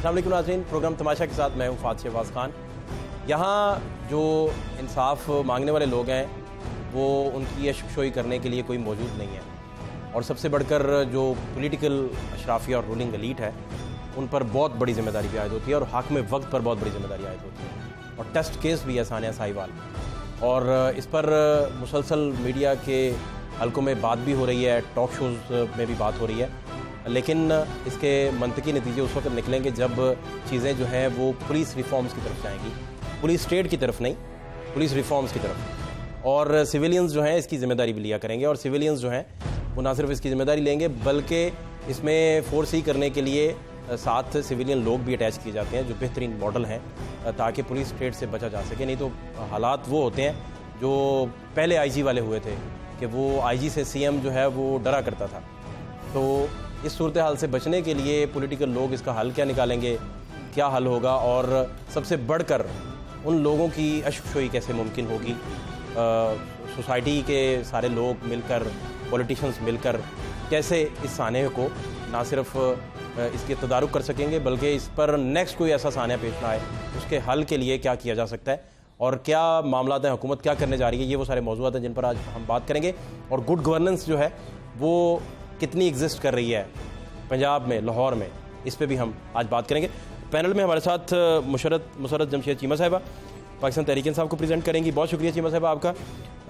असल नाजीन प्रोग्राम तमाशा के साथ मैं हूँ फात शहबाज खान यहाँ जो इंसाफ मांगने वाले लोग हैं वो उनकी यशोई करने के लिए कोई मौजूद नहीं है और सबसे बढ़कर जो पोलिटिकल अशराफिया और रूलिंग अलीट है उन पर बहुत बड़ी जिम्मेदारी भी आयद होती है और हक में वक्त पर बहुत बड़ी जिम्मेदारी आयद होती है और टेस्ट केस भी है सानिया साहिवाल और इस पर मुसलसल मीडिया के हलकों में बात भी हो रही है टॉक शोज़ में भी बात हो रही है लेकिन इसके मंतकी नतीजे उस वक्त निकलेंगे जब चीज़ें जो हैं वो पुलिस रिफॉर्म्स की तरफ जाएंगी पुलिस स्टेट की तरफ नहीं पुलिस रिफॉर्म्स की तरफ और सिविलियंस जो हैं इसकी जिम्मेदारी भी लिया करेंगे और सिविलियंस जो हैं वो ना सिर्फ इसकी जिम्मेदारी लेंगे बल्कि इसमें फोर्स ही करने के लिए साथ सिविलियन लोग भी अटैच किए जाते हैं जो बेहतरीन मॉडल हैं ताकि पुलिस स्टेट से बचा जा सके नहीं तो हालात वो होते हैं जो पहले आईजी वाले हुए थे कि वो आईजी से सीएम जो है वो डरा करता था तो इस सूरत हाल से बचने के लिए पोलिटिकल लोग इसका हल क्या निकालेंगे क्या हल होगा और सबसे बढ़कर उन लोगों की अशुभशोई कैसे मुमकिन होगी सोसाइटी के सारे लोग मिलकर पॉलिटिशन्स मिलकर कैसे इस सानह को ना सिर्फ इसके तदारुक कर सकेंगे बल्कि इस पर नेक्स्ट कोई ऐसा सानहा पेश ना आए उसके हल के लिए क्या किया जा सकता है और क्या मामला हैं हुकूमत क्या करने जा रही है ये वो सारे मौजूद हैं जिन पर आज हम बात करेंगे और गुड गवर्नेंस जो है वो कितनी एग्जिस्ट कर रही है पंजाब में लाहौर में इस पर भी हम आज बात करेंगे पैनल में हमारे साथ मुशरत मुशरत जमशेद चीमा साहिबा पाकिस्तान तहरीकन साहब को प्रेजेंट करेंगी बहुत शुक्रिया चीमा साहब आपका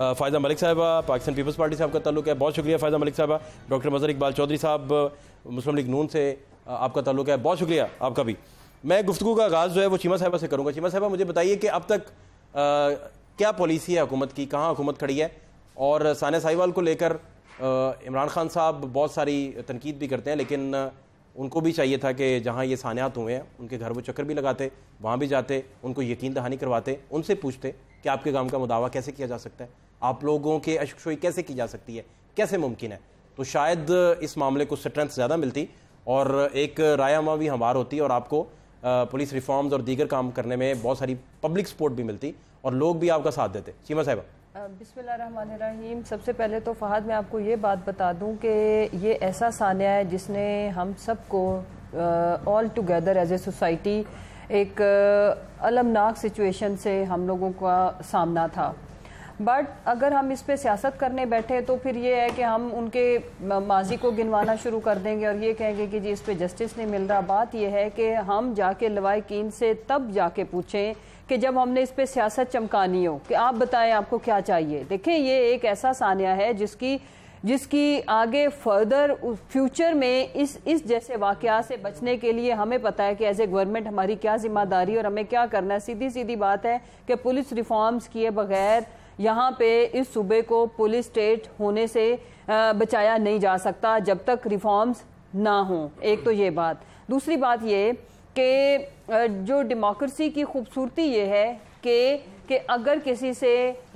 फ़ायज़ा मलिक साहबा पाकिस्तान पीपल्स पार्टी साहब का ताल्लुक है बहुत शुक्रिया फ़ायज़ा मलिक साहबा डॉक्टर मजहर इकबाल चौधरी साहब मुस्लिम लीग नून से आपका तल्लुक है बहुत शुक्रिया आपका भी मैं गुफ्तु का आगाज़ जो है वो चीमा साहबा से करूँगा चीमा साहबा मुझे बताइए कि अब तक आ, क्या पॉलिसी है हुकूमत की कहाँ हुकूमत खड़ी है और साना साहिवाल को लेकर इमरान खान साहब बहुत सारी तनकीद भी करते हैं लेकिन उनको भी चाहिए था कि जहाँ ये सानियात हुए हैं उनके घर वो चक्कर भी लगाते वहाँ भी जाते उनको यकीन दहानी करवाते उनसे पूछते कि आपके काम का मुदावा कैसे किया जा सकता है आप लोगों के अशकशोई कैसे की जा सकती है कैसे मुमकिन है तो शायद इस मामले को स्ट्रेंथ ज़्यादा मिलती और एक रायामा भी हमार होती और आपको पुलिस रिफॉर्म्स और दीगर काम करने में बहुत सारी पब्लिक सपोर्ट भी मिलती और लोग भी आपका साथ देते सीमा साहब बिसमीम सबसे पहले तो फ़हद मैं आपको ये बात बता दूं कि ये ऐसा सानिया है जिसने हम सबको all together as a society एक अलमनाक सिचुएशन से हम लोगों का सामना था बट अगर हम इस पर सियासत करने बैठे तो फिर ये है कि हम उनके माजी को गिनवाना शुरू कर देंगे और ये कहेंगे कि जी इस पर जस्टिस नहीं मिल रहा बात यह है कि हम जाके लवाकिन से तब जाके पूछें कि जब हमने इस पर सियासत चमकानी हो कि आप बताएं आपको क्या चाहिए देखें ये एक ऐसा सानिया है जिसकी जिसकी आगे फर्दर फ्यूचर में इस इस जैसे वाक़ से बचने के लिए हमें पता है कि एज ए गवर्नमेंट हमारी क्या जिम्मेदारी और हमें क्या करना है सीधी सीधी बात है कि पुलिस रिफॉर्म्स किए बगैर यहाँ पे इस सूबे को पुलिस स्टेट होने से बचाया नहीं जा सकता जब तक रिफॉर्म्स ना हों एक तो ये बात दूसरी बात ये कि जो डेमोक्रेसी की खूबसूरती ये है कि कि अगर किसी से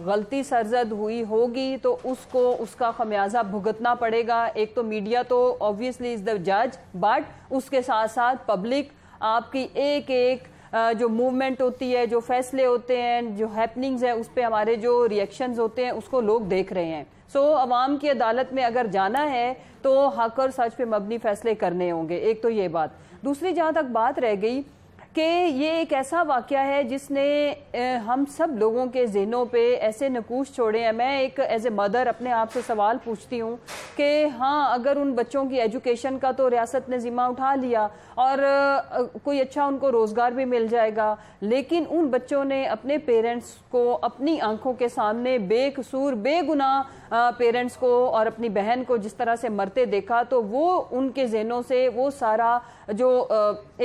गलती सरजद हुई होगी तो उसको उसका खमियाजा भुगतना पड़ेगा एक तो मीडिया तो ऑब्वियसली इज़ द जज बट उसके साथ साथ पब्लिक आपकी एक एक जो मूवमेंट होती है जो फैसले होते हैं जो हैपनिंग्स हैं उस पर हमारे जो रिएक्शंस होते हैं उसको लोग देख रहे हैं सो so, अवाम की अदालत में अगर जाना है तो हक और सच पे मबनी फैसले करने होंगे एक तो ये बात दूसरी जहाँ तक बात रह गई कि ये एक ऐसा वाक़ है जिसने हम सब लोगों के जहनों पे ऐसे नकूश छोड़े हैं मैं एक एज ए मदर अपने आप से सवाल पूछती हूँ कि हाँ अगर उन बच्चों की एजुकेशन का तो रियासत ने ज़िम्मा उठा लिया और कोई अच्छा उनको रोज़गार भी मिल जाएगा लेकिन उन बच्चों ने अपने पेरेंट्स को अपनी आंखों के सामने बेकसूर बेगुनाह पेरेंट्स को और अपनी बहन को जिस तरह से मरते देखा तो वो उनके जहनों से वो सारा जो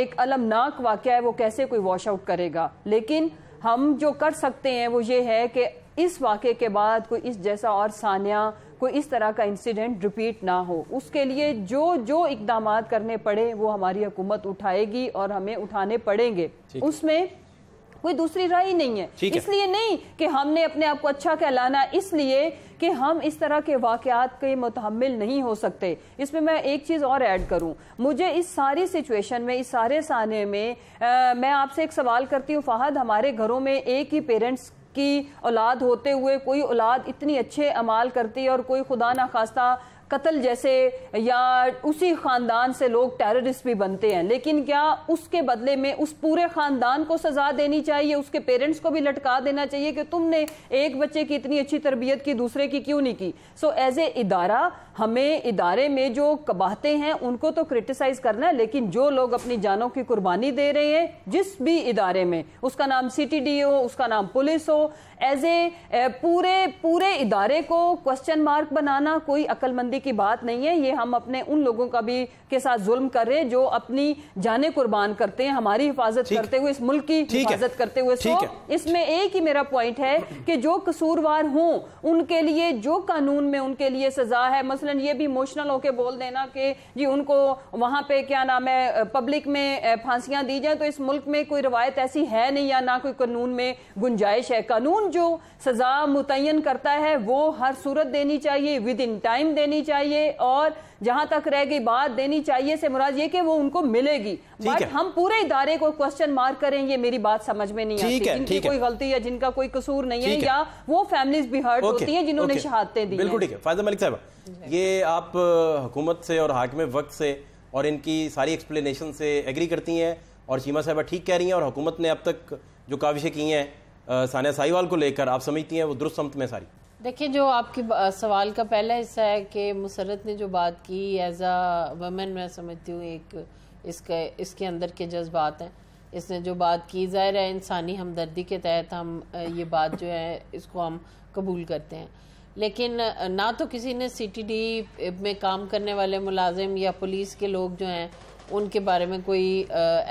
एक अलमनाक वाक़ है वो कैसे कोई वॉश आउट करेगा लेकिन हम जो कर सकते हैं वो ये है कि इस वाक़े के बाद कोई इस जैसा और सानिया कोई इस तरह का इंसिडेंट रिपीट ना हो उसके लिए जो जो इकदाम करने पड़े वो हमारी हुकूमत उठाएगी और हमें उठाने पड़ेंगे उसमें कोई दूसरी राय ही नहीं है इसलिए नहीं कि हमने अपने आप को अच्छा कहलाना इसलिए कि हम इस तरह के वाकयात के मुतहमल नहीं हो सकते इसमें मैं एक चीज़ और ऐड करूं मुझे इस सारी सिचुएशन में इस सारे साने में आ, मैं आपसे एक सवाल करती हूं फाहद हमारे घरों में एक ही पेरेंट्स की औलाद होते हुए कोई औलाद इतनी अच्छे अमाल करती है और कोई खुदा ना खास्ता कत्ल जैसे या उसी खानदान से लोग टेररिस्ट भी बनते हैं लेकिन क्या उसके बदले में उस पूरे खानदान को सजा देनी चाहिए उसके पेरेंट्स को भी लटका देना चाहिए कि तुमने एक बच्चे की इतनी अच्छी तरबियत की दूसरे की क्यों नहीं की सो एज ए इदारा हमें इदारे में जो कबाहते हैं उनको तो क्रिटिसाइज करना है लेकिन जो लोग अपनी जानों की कुर्बानी दे रहे हैं जिस भी इदारे में उसका नाम सी हो उसका नाम पुलिस हो एज ए पूरे पूरे इदारे को क्वेश्चन मार्क बनाना कोई अक्लमंदी की बात नहीं है ये हम अपने उन लोगों का भी के साथ जुल्म कर रहे हैं जो अपनी जाने कुर्बान करते हैं हमारी हिफाजत करते हुए इस मुल्क की हिफाजत करते हुए सो इसमें एक ही मेरा पॉइंट है कि जो कसूरवार हों उनके लिए जो कानून में उनके लिए सजा है मसल मसलन ये भी इमोशनल होके बोल देना कि जी उनको वहाँ पे क्या नाम है पब्लिक में फांसियाँ दी जाए तो इस मुल्क में कोई रवायत ऐसी है नहीं या ना कोई कानून में गुंजाइश है कानून जो सजा मुतन करता है वो हर सूरत देनी चाहिए विद इन टाइम देनी चाहिए और जहां तक रह गई बात देनी चाहिए से मुराद ये कि वो उनको मिलेगी बट हम पूरे इदारे को क्वेश्चन मार्क करें ये मेरी बात समझ में नहीं आती जिनकी कोई गलती या जिनका कोई कसूर नहीं है या वो फैमिलीज भी हर्ट होती हैं जिन्होंने शहादतें दी बिल्कुल ठीक है फायदा मलिक साहब ये आप हुकूमत से और हाकिम वक्त से और इनकी सारी एक्सप्लेनेशन से एग्री करती हैं और चीमा साहबा ठीक कह रही हैं और हुकूमत ने अब तक जो काविशें की हैं सानिया साहिवाल को लेकर आप समझती हैं वो दुरुस्त समत में सारी देखिए जो आपके सवाल का पहला हिस्सा है कि मुसरत ने जो बात की एज अ वमेन मैं समझती हूँ एक इसके इसके अंदर के जज्बात हैं इसने जो बात की ज़ाहिर है इंसानी हमदर्दी के तहत हम ये बात जो है इसको हम कबूल करते हैं लेकिन ना तो किसी ने सीटीडी में काम करने वाले मुलाजिम या पुलिस के लोग जो हैं उनके बारे में कोई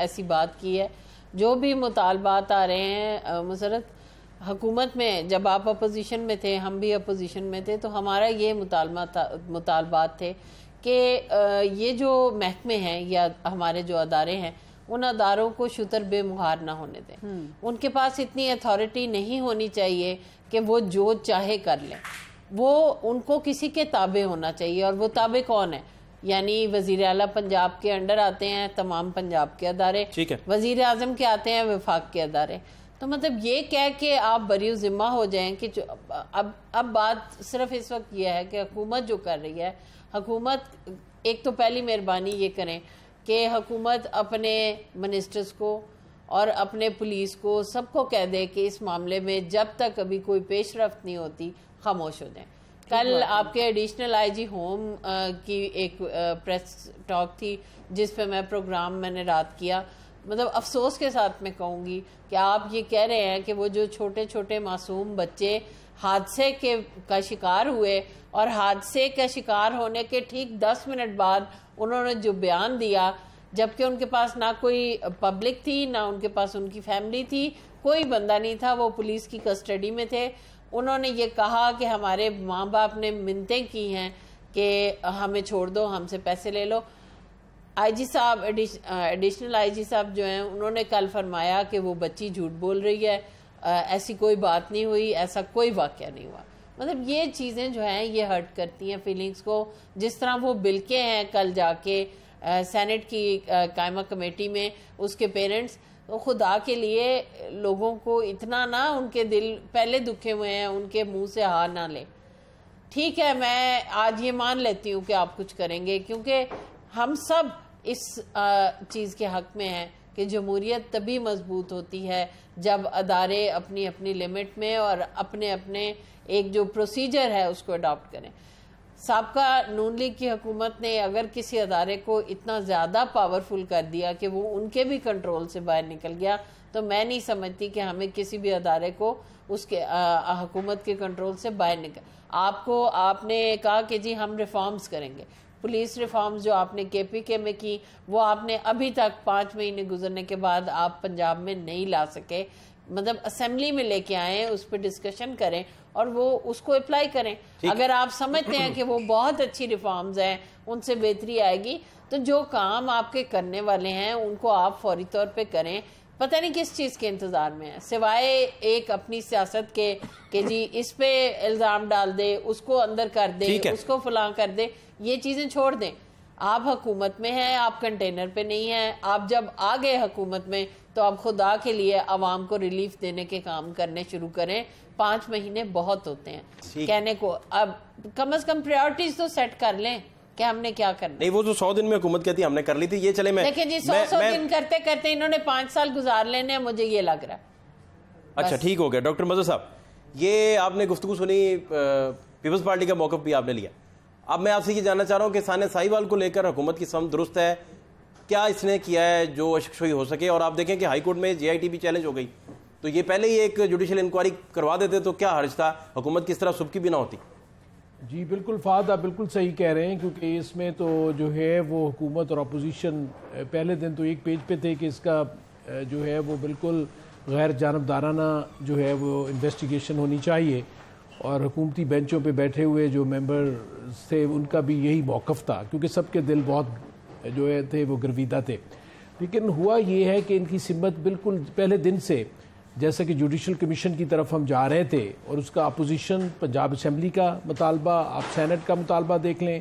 ऐसी बात की है जो भी मुतालबात आ रहे हैं मुसरत हकूमत में जब आप अपोजिशन में थे हम भी अपोजिशन में थे तो हमारा ये मुतालबा था मुतालबात थे कि ये जो महकमे हैं या हमारे जो अदारे हैं उन अदारों को शुतर बेमुहार ना होने दें हम्म। उनके पास इतनी अथॉरिटी नहीं होनी चाहिए कि वो जो चाहे कर लें वो उनको किसी के ताबे होना चाहिए और वो ताबे कौन है यानी वजीर अला पंजाब के अंडर आते हैं तमाम पंजाब के अदारे वजीर अजम के आते हैं विफाक के अदारे तो मतलब ये कह के आप बरी ज़िम्मा हो जाएं कि अब अब बात सिर्फ इस वक्त यह है कि हुकूमत जो कर रही है हकूमत एक तो पहली मेहरबानी ये करें कि हकूमत अपने मिनिस्टर्स को और अपने पुलिस को सबको कह दे कि इस मामले में जब तक अभी कोई रफ्त नहीं होती खामोश हो जाए कल आपके एडिशनल आईजी होम की एक प्रेस टॉक थी जिस पे मैं प्रोग्राम मैंने रात किया मतलब अफसोस के साथ मैं कहूँगी कि आप ये कह रहे हैं कि वो जो छोटे छोटे मासूम बच्चे हादसे के का शिकार हुए और हादसे के शिकार होने के ठीक दस मिनट बाद उन्होंने जो बयान दिया जबकि उनके पास ना कोई पब्लिक थी ना उनके पास उनकी फैमिली थी कोई बंदा नहीं था वो पुलिस की कस्टडी में थे उन्होंने ये कहा कि हमारे माँ बाप ने मिनतें की हैं कि हमें छोड़ दो हमसे पैसे ले लो आईजी साहब एडिशनल एडिशनल आईजी साहब जो हैं उन्होंने कल फरमाया कि वो बच्ची झूठ बोल रही है ऐसी कोई बात नहीं हुई ऐसा कोई वाक्य नहीं हुआ मतलब ये चीज़ें जो हैं ये हर्ट करती हैं फीलिंग्स को जिस तरह वो बिलके हैं कल जाके सेनेट की कायमा कमेटी में उसके पेरेंट्स तो खुदा के लिए लोगों को इतना ना उनके दिल पहले दुखे हुए हैं उनके मुंह से हार ना ले ठीक है मैं आज ये मान लेती हूँ कि आप कुछ करेंगे क्योंकि हम सब इस चीज़ के हक़ में है कि जमहूरियत तभी मजबूत होती है जब अदारे अपनी अपनी लिमिट में और अपने अपने एक जो प्रोसीजर है उसको अडॉप्ट करें सबका नून लीग की हकूमत ने अगर किसी अदारे को इतना ज़्यादा पावरफुल कर दिया कि वो उनके भी कंट्रोल से बाहर निकल गया तो मैं नहीं समझती कि हमें किसी भी अदारे को उसके हकूमत के कंट्रोल से बाहर निकल आपको आपने कहा कि जी हम रिफॉर्म्स करेंगे पुलिस रिफॉर्म्स जो आपने केपीके में की वो आपने अभी तक पाँच महीने गुजरने के बाद आप पंजाब में नहीं ला सके मतलब असेंबली में लेके आए उस पर डिस्कशन करें और वो उसको अप्लाई करें अगर आप समझते हैं कि वो बहुत अच्छी रिफॉर्म्स हैं उनसे बेहतरी आएगी तो जो काम आपके करने वाले हैं उनको आप फौरी तौर पे करें पता नहीं किस चीज़ के इंतज़ार में है सिवाय एक अपनी सियासत के कि जी इस पे इल्ज़ाम डाल दे उसको अंदर कर दे उसको फलां कर दे ये चीज़ें छोड़ दें आप हकूमत में हैं आप कंटेनर पे नहीं हैं आप जब आ गए हकूमत में तो आप खुदा के लिए आवाम को रिलीफ देने के काम करने शुरू करें पाँच महीने बहुत होते हैं कहने को अब कम अज़ कम प्रायोरिटीज तो सेट कर लें कि हमने क्या करना नहीं वो तो सौ दिन में हुकूमत कहती हमने कर ली थी ये चले मैं देखिए जी सौ सौ दिन करते करते इन्होंने पाँच साल गुजार लेने हैं मुझे ये लग रहा है अच्छा ठीक हो गया डॉक्टर मजर साहब ये आपने गुफ्तु सुनी पीपल्स पार्टी का मौका भी आपने लिया अब मैं आपसे ये जानना चाह रहा हूँ कि साने साहिवाल को लेकर हुकूमत की समझ दुरुस्त है क्या इसने किया है जो अशकशोई हो सके और आप देखें कि हाईकोर्ट में जे भी चैलेंज हो गई तो ये पहले ही एक जुडिशल इंक्वायरी करवा देते तो क्या हर्ज था हुकूमत किस तरह सुबकी भी ना होती जी बिल्कुल फाद आप बिल्कुल सही कह रहे हैं क्योंकि इसमें तो जो है वो हुकूमत और अपोजिशन पहले दिन तो एक पेज पे थे कि इसका जो है वो बिल्कुल गैर जानबदाराना जो है वो इन्वेस्टिगेशन होनी चाहिए और हुकूमती बेंचों पे बैठे हुए जो मेंबर से उनका भी यही मौक़ था क्योंकि सबके दिल बहुत जो है थे वो गर्विदा थे लेकिन हुआ ये है कि इनकी सिमत बिल्कुल पहले दिन से जैसा कि जुडिशल कमीशन की तरफ हम जा रहे थे और उसका अपोजिशन पंजाब असम्बली का मुतालबा आप सैनट का मुतालबा देख लें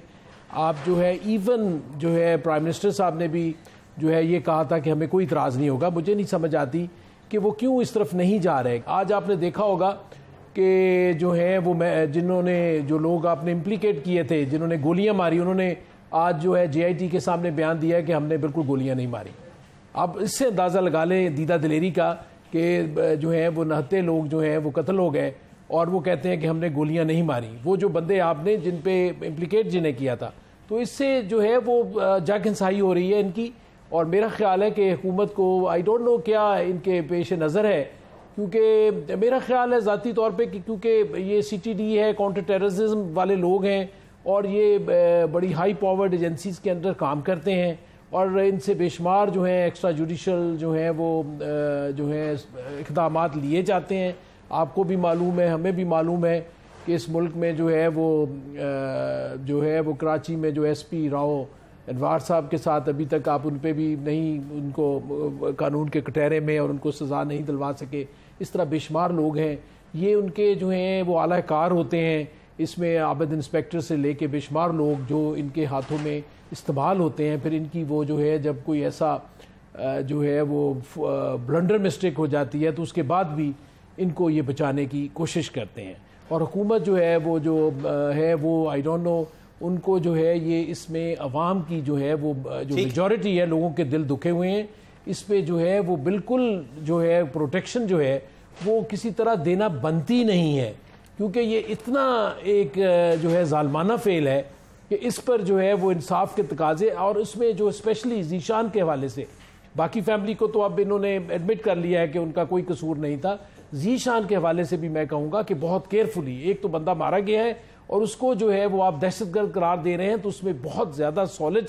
आप जो है इवन जो है प्राइम मिनिस्टर साहब ने भी जो है ये कहा था कि हमें कोई इतराज़ नहीं होगा मुझे नहीं समझ आती कि वो क्यों इस तरफ नहीं जा रहे आज आपने देखा होगा कि जो है वो मैं जिन्होंने जो लोग आपने इम्प्लीकेट किए थे जिन्होंने गोलियां मारी उन्होंने आज जो है जेआईटी के सामने बयान दिया है कि हमने बिल्कुल गोलियां नहीं मारी आप इससे अंदाज़ा लगा लें दीदा दिलेरी का कि जो है वो नहते लोग जो हैं वो कत्ल हो गए और वो कहते हैं कि हमने गोलियां नहीं मारी वो जो बंदे आपने जिन पे इम्प्लीकेट जिन्हें किया था तो इससे जो है वो जाग हिंसाई हो रही है इनकी और मेरा ख्याल है कि हुकूमत को आई डोंट नो क्या इनके पेश नज़र है क्योंकि मेरा ख्याल है ज़ाती तौर पर कि क्योंकि ये सी टी डी है काउंटर टेररिज्म वाले लोग हैं और ये बड़ी हाई पावर्ड एजेंसीज़ के अंदर काम करते हैं और इनसे बेशुमार जो हैं एक्स्ट्रा जुडिशल जो हैं वो जो है इकदाम लिए जाते हैं आपको भी मालूम है हमें भी मालूम है कि इस मुल्क में जो है वो जो है वो कराची में जो एस पी राव अनवार साहब के साथ अभी तक आप उन पर भी नहीं उनको कानून के कटहरे में और उनको सज़ा नहीं दिलवा सके इस तरह बेशुमार लोग हैं ये उनके जो हैं वो आलाकार होते हैं इसमें आबद इंस्पेक्टर से लेके बेशुमार लोग जो इनके हाथों में इस्तेमाल होते हैं फिर इनकी वो जो है जब कोई ऐसा जो है वो ब्लंडर मिस्टेक हो जाती है तो उसके बाद भी इनको ये बचाने की कोशिश करते हैं और हुकूमत जो है वो जो है वो आई डोंट नो उनको जो है ये इसमें अवाम की जो है वो जो मेजॉरिटी है लोगों के दिल दुखे हुए हैं इस पर जो है वो बिल्कुल जो है प्रोटेक्शन जो है वो किसी तरह देना बनती नहीं है क्योंकि ये इतना एक जो है जालमाना फेल है कि इस पर जो है वो इंसाफ के तकाजे और उसमें जो स्पेशली जीशान के हवाले से बाकी फैमिली को तो अब इन्होंने एडमिट कर लिया है कि उनका कोई कसूर नहीं था जीशान के हवाले से भी मैं कहूँगा कि बहुत केयरफुली एक तो बंदा मारा गया है और उसको जो है वो आप दहशतगर्द करार दे रहे हैं तो उसमें बहुत ज़्यादा सॉलिड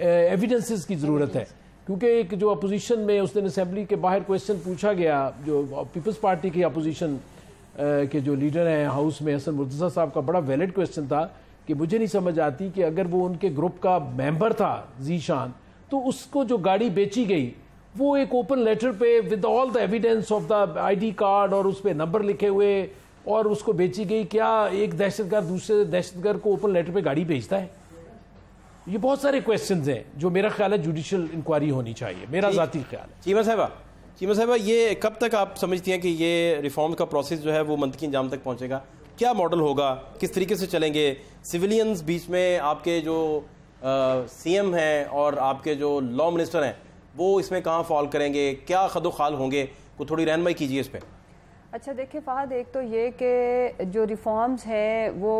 एविडेंसेस की ज़रूरत है क्योंकि एक जो अपोजिशन में उस दिन असम्बली के बाहर क्वेश्चन पूछा गया जो पीपल्स पार्टी की अपोजिशन के जो लीडर हैं हाउस में हसन मुर्तज़ा साहब का बड़ा वैलिड क्वेश्चन था कि मुझे नहीं समझ आती कि अगर वो उनके ग्रुप का मेंबर था जीशान तो उसको जो गाड़ी बेची गई वो एक ओपन लेटर पे with all the evidence of the ID card और उस पर नंबर लिखे हुए और उसको बेची गई क्या एक दहशतगर्द दूसरे दहशतगर्द को ओपन लेटर पे गाड़ी बेचता है ये बहुत सारे क्वेश्चन हैं जो मेरा ख्याल है जुडिशल इंक्वायरी होनी चाहिए मेरा ज़ाती ख्याल है चीमा साहबा चीमा साहबा ये कब तक आप समझती हैं कि ये रिफॉर्म का प्रोसेस जो है वो मंतकी इंजाम तक पहुँचेगा क्या मॉडल होगा किस तरीके से चलेंगे सिविलियंस बीच में आपके जो सी एम हैं और आपके जो लॉ मिनिस्टर हैं वो इसमें कहाँ फॉल करेंगे क्या खदोखाल होंगे को थोड़ी रहनमई कीजिए इस पर अच्छा देखिए फहद एक तो ये कि जो रिफॉर्म्स हैं वो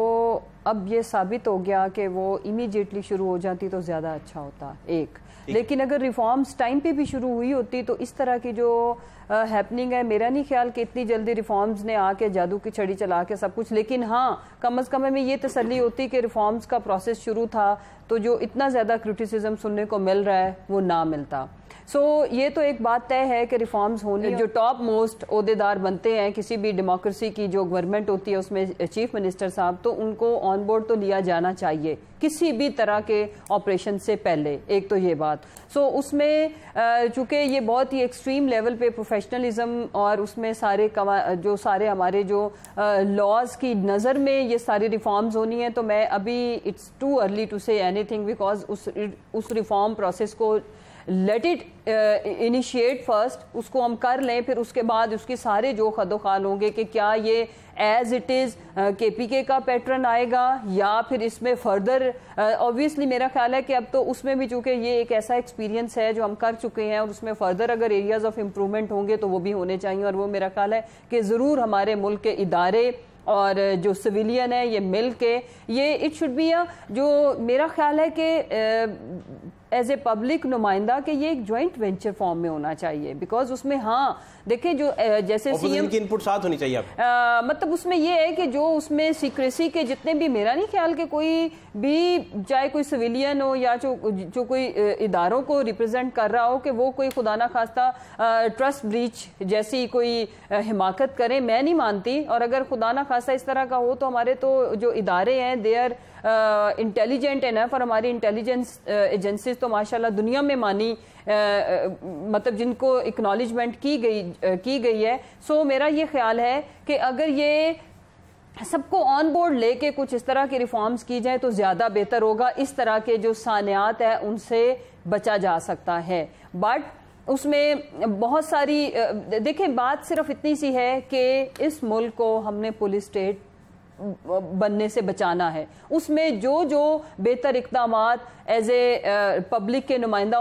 अब ये साबित हो गया कि वो इमीडिएटली शुरू हो जाती तो ज़्यादा अच्छा होता एक लेकिन अगर रिफॉर्म्स टाइम पे भी शुरू हुई होती तो इस तरह की जो हैपनिंग है मेरा नहीं ख्याल कि इतनी जल्दी रिफॉर्म्स ने आके जादू की छड़ी चला के सब कुछ लेकिन हाँ कम अज़ कम हमें ये तसली होती कि रिफॉर्म्स का प्रोसेस शुरू था तो जो इतना ज़्यादा क्रिटिसिज्म सुनने को मिल रहा है वो ना मिलता सो so, ये तो एक बात तय है कि रिफॉर्म्स होने जो टॉप मोस्ट अहदेदार बनते हैं किसी भी डेमोक्रेसी की जो गवर्नमेंट होती है उसमें चीफ मिनिस्टर साहब तो उनको ऑन बोर्ड तो लिया जाना चाहिए किसी भी तरह के ऑपरेशन से पहले एक तो ये बात सो so, उसमें चूंकि ये बहुत ही एक्सट्रीम लेवल पे प्रोफेशनलिज्म और उसमें सारे जो सारे हमारे जो लॉज की नज़र में ये सारी रिफॉर्म्स होनी है तो मैं अभी it's too early to say anything because उस उस रिफॉर्म प्रोसेस को लेट इट इनिशिएट फर्स्ट उसको हम कर लें फिर उसके बाद उसके सारे जो खदोखाल होंगे कि क्या ये as it is K P K का पैटर्न आएगा या फिर इसमें फर्दर ऑब्वियसली uh, मेरा ख्याल है कि अब तो उसमें भी चूंकि ये एक ऐसा एक्सपीरियंस है जो हम कर चुके हैं और उसमें फर्दर अगर एरियाज ऑफ इम्प्रूवमेंट होंगे तो वो भी होने चाहिए और वो मेरा ख्याल है कि ज़रूर हमारे मुल्क के इदारे और जो सिविलियन है ये मिल के ये इट शुड बी जो मेरा ख्याल है कि एज ए पब्लिक नुमाइंदा कि ये एक ज्वाइंट वेंचर फॉर्म में होना चाहिए बिकॉज उसमें हाँ देखें जो जैसे सीएम की इनपुट साथ होनी चाहिए आ, मतलब उसमें ये है कि जो उसमें सीक्रेसी के जितने भी मेरा नहीं ख्याल कि कोई भी चाहे कोई सिविलियन हो या जो जो कोई इदारों को रिप्रेजेंट कर रहा हो कि वो कोई खुदा ना खास्ता ट्रस्ट ब्रीच जैसी कोई हिमाकत करे मैं नहीं मानती और अगर खुदा ना खास्ता इस तरह का हो तो हमारे तो जो इदारे हैं दे आर इंटेलिजेंट ना और हमारी इंटेलिजेंस एजेंसीज तो माशाल्लाह दुनिया में मानी आ, मतलब जिनको इक्नॉलेजमेंट की गई आ, की गई है सो मेरा ये ख्याल है कि अगर ये सबको ऑन बोर्ड लेके कुछ इस तरह के रिफॉर्म्स की जाए तो ज़्यादा बेहतर होगा इस तरह के जो सान्यात है उनसे बचा जा सकता है बट उसमें बहुत सारी देखें बात सिर्फ इतनी सी है कि इस मुल्क को हमने पुलिस स्टेट बनने से बचाना है उसमें जो जो बेहतर इकदाम एज ए पब्लिक के नुमाइंदा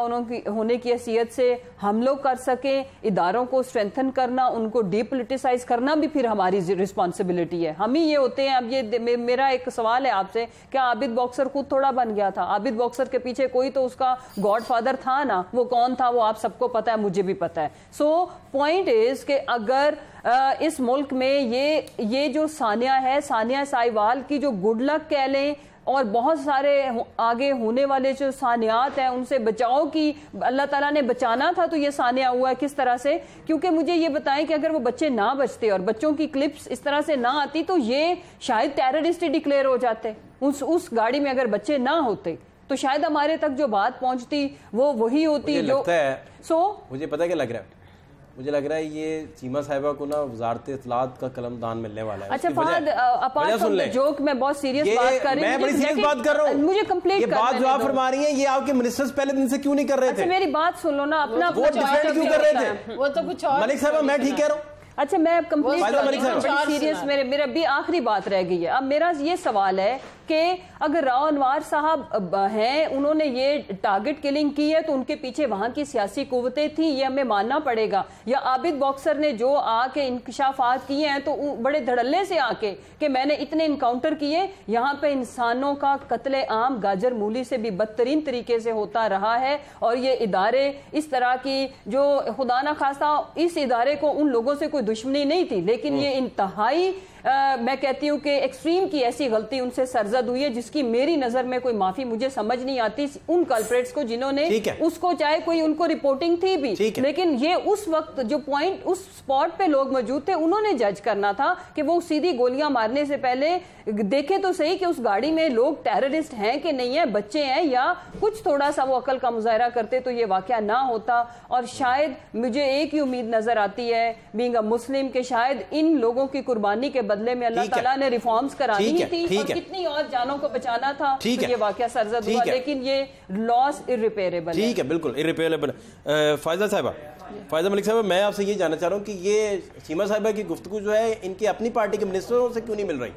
होने की हैसियत से हम लोग कर सकें इदारों को स्ट्रेंथन करना उनको डीपोलिटिसाइज करना भी फिर हमारी रिस्पॉन्सिबिलिटी है हम ही ये होते हैं अब ये मेरा एक सवाल है आपसे क्या आबिद बॉक्सर खुद थोड़ा बन गया था आबिद बॉक्सर के पीछे कोई तो उसका गॉड फादर था ना वो कौन था वो आप सबको पता है मुझे भी पता है सो पॉइंट इज के अगर इस मुल्क में ये ये जो सानिया है सानिया साहिवाल की जो गुड लक कह लें और बहुत सारे आगे होने वाले जो सानियात हैं उनसे बचाओ की अल्लाह ताला ने बचाना था तो ये सानिया हुआ किस तरह से क्योंकि मुझे ये बताएं कि अगर वो बच्चे ना बचते और बच्चों की क्लिप्स इस तरह से ना आती तो ये शायद टेररिस्ट डिक्लेयर हो जाते उस उस गाड़ी में अगर बच्चे ना होते तो शायद हमारे तक जो बात पहुंचती वो वही होती जो सो so, मुझे पता क्या लग रहा है मुझे लग रहा है ये चीमा साहिबा को ना वजारत इतलात का कलम दान मिलने वाला है अच्छा Fahad apart from the joke मैं बहुत सीरियस बात कर रही हूं मैं बड़ी सीरियस बात कर रहा हूं मुझे कंप्लेंट कर बात जो आप फरमा रही हैं ये आपके मिनिस्टर्स पहले दिन से क्यों नहीं कर रहे अच्छा, थे अच्छा मेरी बात सुन लो ना अपना वो डिफेंड तो क्यों कर रहे थे वो तो कुछ और मलिक साहब मैं ठीक कह रहा हूं अच्छा मैं अब कंप्लीट सीरियस मेरे मेरा भी आखिरी बात रह गई है अब मेरा ये सवाल है कि अगर राव अनवार साहब हैं उन्होंने ये टारगेट किलिंग की है तो उनके पीछे वहां की सियासी कुवतें थी ये हमें मानना पड़ेगा या आबिद बॉक्सर ने जो आके इंकशाफात किए हैं तो बड़े धड़ल्ले से आके कि मैंने इतने इनकाउंटर किए यहाँ पे इंसानों का कत्ले आम गाजर मूली से भी बदतरीन तरीके से होता रहा है और ये इदारे इस तरह की जो खुदा ना खासा इस इदारे को उन लोगों से कोई दुश्मनी नहीं थी लेकिन ये हम्म। इंतहाई आ, मैं कहती हूँ कि एक्सट्रीम की ऐसी गलती उनसे सरजद हुई है जिसकी मेरी नजर में कोई माफी मुझे समझ नहीं आती उन कल्परेट्स को जिन्होंने उसको चाहे कोई उनको रिपोर्टिंग थी भी लेकिन ये उस वक्त जो पॉइंट उस स्पॉट पे लोग मौजूद थे उन्होंने जज करना था कि वो सीधी गोलियां मारने से पहले देखे तो सही कि उस गाड़ी में लोग टेररिस्ट हैं कि नहीं है बच्चे हैं या कुछ थोड़ा सा वो अकल का मुजाहरा करते तो ये वाक्य ना होता और शायद मुझे एक ही उम्मीद नजर आती है बींग मुस्लिम के शायद इन लोगों की कुर्बानी के बदले बदले में अल्लाह ताला ने रिफॉर्म्स करानी ही थी और कितनी और जानों को बचाना था तो ठीक है ये वाक्य सरजद हुआ लेकिन ये लॉस इरिपेरेबल ठीक है बिल्कुल इरिपेरेबल फायजा साहबा फायजा मलिक साहब मैं आपसे ये जानना चाह रहा हूँ कि ये सीमा साहिबा की गुफ्तु जो है इनकी अपनी पार्टी के मिनिस्टरों से क्यों नहीं मिल रही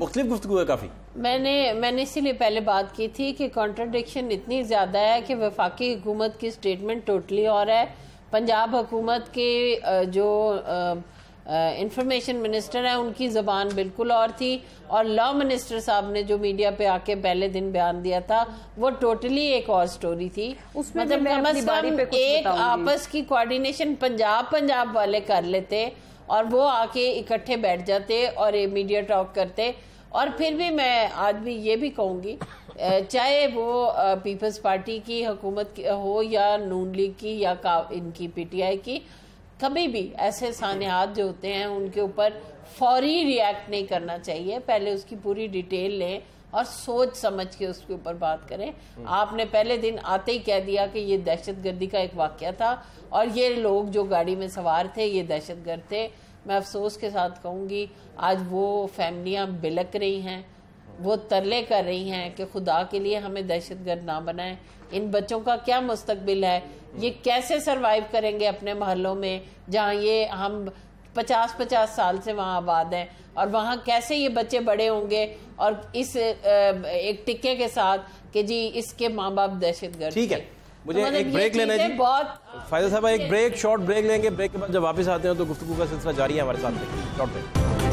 मुख्तलिफ गुफ्तु है काफ़ी मैंने मैंने इसीलिए पहले बात की थी कि कॉन्ट्रडिक्शन इतनी ज़्यादा है कि वफाकी हुकूमत की स्टेटमेंट टोटली और है पंजाब हुकूमत के जो इंफॉर्मेशन मिनिस्टर हैं उनकी ज़बान बिल्कुल और थी और लॉ मिनिस्टर साहब ने जो मीडिया पे आके पहले दिन बयान दिया था वो टोटली एक और स्टोरी थी उसमें मतलब कम अज कम एक आपस की कोऑर्डिनेशन पंजाब पंजाब वाले कर लेते और वो आके इकट्ठे बैठ जाते और ये मीडिया टॉक करते और फिर भी मैं आज भी ये भी कहूँगी चाहे वो पीपल्स पार्टी की हुकूमत हो या नून लीग की या इनकी पीटीआई की कभी भी ऐसे सानियात जो होते हैं उनके ऊपर फौरी रिएक्ट नहीं करना चाहिए पहले उसकी पूरी डिटेल लें और सोच समझ के उसके ऊपर बात करें हम्म। आपने पहले दिन आते ही कह दिया कि ये दहशत गर्दी का एक वाक्य था और ये लोग जो गाड़ी में सवार थे ये दहशत गर्द थे मैं अफसोस के साथ कहूँगी आज वो फैमिलियाँ बिलक रही हैं वो तरले कर रही हैं कि खुदा के लिए हमें दहशत गर्द ना बनाएं इन बच्चों का क्या मुस्तबिल है ये कैसे सरवाइव करेंगे अपने महलों में जहाँ ये हम पचास पचास साल से वहाँ आबाद हैं और वहाँ कैसे ये बच्चे बड़े होंगे और इस एक टिक्के के साथ कि जी इसके माँ बाप दहशत गर्द ठीक है तो मुझे तो एक ब्रेक मतलब लेना है बहुत फायदा साहब एक ब्रेक शॉर्ट ब्रेक लेंगे ब्रेक के बाद जब वापस आते हैं तो गुफ्तु का सिलसिला जारी है हमारे साथ शॉर्ट ब्रेक